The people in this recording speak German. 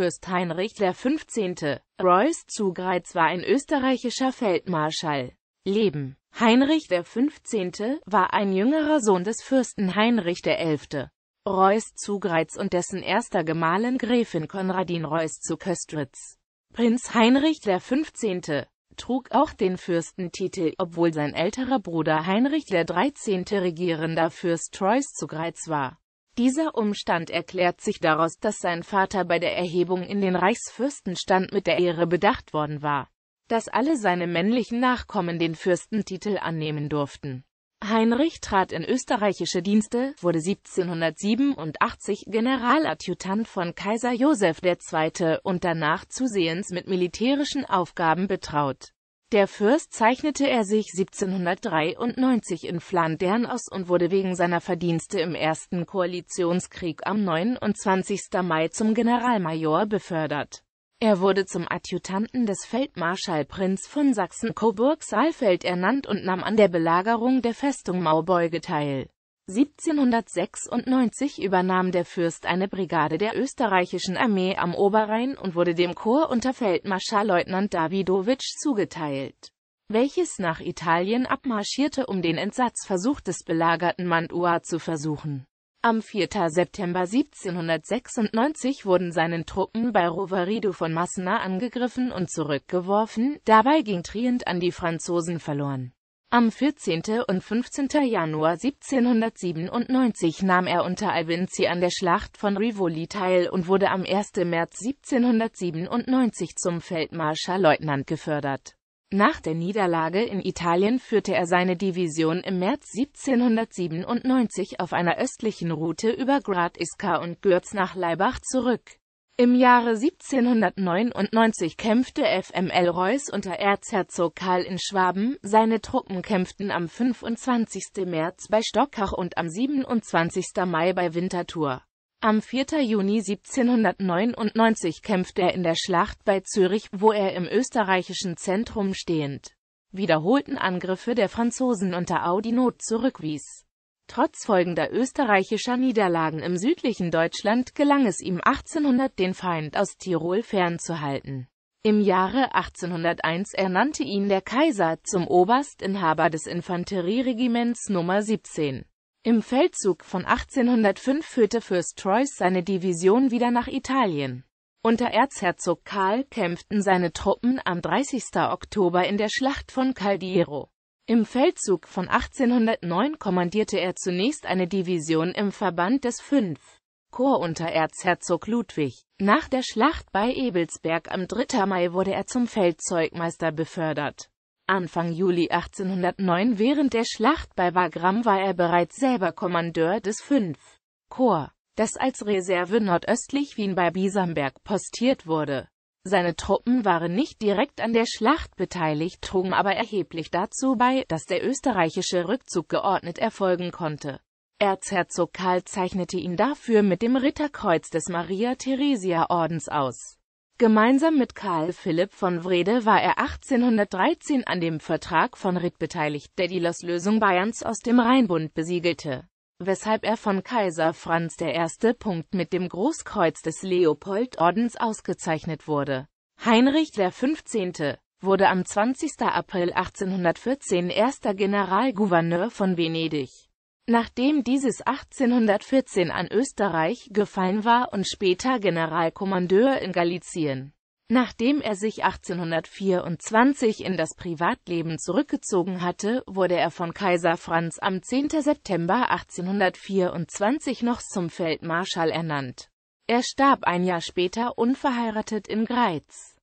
Kurfürst Heinrich XV. Royce Zugreiz war ein österreichischer Feldmarschall. Leben Heinrich XV. war ein jüngerer Sohn des Fürsten Heinrich XI. Reuß Zugreiz und dessen erster Gemahlin Gräfin Konradin Reuß zu Köstritz. Prinz Heinrich XV. trug auch den Fürstentitel, obwohl sein älterer Bruder Heinrich XIII. regierender Fürst Reuß zu Greiz war dieser Umstand erklärt sich daraus, dass sein Vater bei der Erhebung in den Reichsfürstenstand mit der Ehre bedacht worden war, dass alle seine männlichen Nachkommen den Fürstentitel annehmen durften. Heinrich trat in österreichische Dienste, wurde 1787 Generaladjutant von Kaiser Joseph II. und danach zusehends mit militärischen Aufgaben betraut. Der Fürst zeichnete er sich 1793 in Flandern aus und wurde wegen seiner Verdienste im Ersten Koalitionskrieg am 29. Mai zum Generalmajor befördert. Er wurde zum Adjutanten des Feldmarschallprinz von Sachsen-Coburg-Saalfeld ernannt und nahm an der Belagerung der Festung Mauboige teil 1796 übernahm der Fürst eine Brigade der österreichischen Armee am Oberrhein und wurde dem Korps unter Feldmarschallleutnant Davidowitsch zugeteilt, welches nach Italien abmarschierte, um den Entsatzversuch des belagerten Mantua zu versuchen. Am 4. September 1796 wurden seinen Truppen bei Rovarido von Massena angegriffen und zurückgeworfen, dabei ging Trient an die Franzosen verloren. Am 14. und 15. Januar 1797 nahm er unter Alvinzi an der Schlacht von Rivoli teil und wurde am 1. März 1797 zum Feldmarschallleutnant gefördert. Nach der Niederlage in Italien führte er seine Division im März 1797 auf einer östlichen Route über Grad Iscar und Gürz nach Laibach zurück. Im Jahre 1799 kämpfte FML Reuß unter Erzherzog Karl in Schwaben, seine Truppen kämpften am 25. März bei Stockach und am 27. Mai bei Winterthur. Am 4. Juni 1799 kämpfte er in der Schlacht bei Zürich, wo er im österreichischen Zentrum stehend wiederholten Angriffe der Franzosen unter Oudinot zurückwies Trotz folgender österreichischer Niederlagen im südlichen Deutschland gelang es ihm 1800 den Feind aus Tirol fernzuhalten. Im Jahre 1801 ernannte ihn der Kaiser zum Oberstinhaber des Infanterieregiments Nummer 17. Im Feldzug von 1805 führte Fürst Troyes seine Division wieder nach Italien. Unter Erzherzog Karl kämpften seine Truppen am 30. Oktober in der Schlacht von Caldiero. Im Feldzug von 1809 kommandierte er zunächst eine Division im Verband des 5. Korps unter Erzherzog Ludwig. Nach der Schlacht bei Ebelsberg am 3. Mai wurde er zum Feldzeugmeister befördert. Anfang Juli 1809 während der Schlacht bei Wagram war er bereits selber Kommandeur des 5. Korps, das als Reserve nordöstlich Wien bei Biesamberg postiert wurde. Seine Truppen waren nicht direkt an der Schlacht beteiligt, trugen aber erheblich dazu bei, dass der österreichische Rückzug geordnet erfolgen konnte. Erzherzog Karl zeichnete ihn dafür mit dem Ritterkreuz des Maria-Theresia-Ordens aus. Gemeinsam mit Karl Philipp von Wrede war er 1813 an dem Vertrag von Ritt beteiligt, der die Loslösung Bayerns aus dem Rheinbund besiegelte weshalb er von Kaiser Franz I. Punkt mit dem Großkreuz des Leopoldordens ausgezeichnet wurde. Heinrich XV. wurde am 20. April 1814 erster Generalgouverneur von Venedig. Nachdem dieses 1814 an Österreich gefallen war und später Generalkommandeur in Galizien. Nachdem er sich 1824 in das Privatleben zurückgezogen hatte, wurde er von Kaiser Franz am 10. September 1824 noch zum Feldmarschall ernannt. Er starb ein Jahr später unverheiratet in Greiz.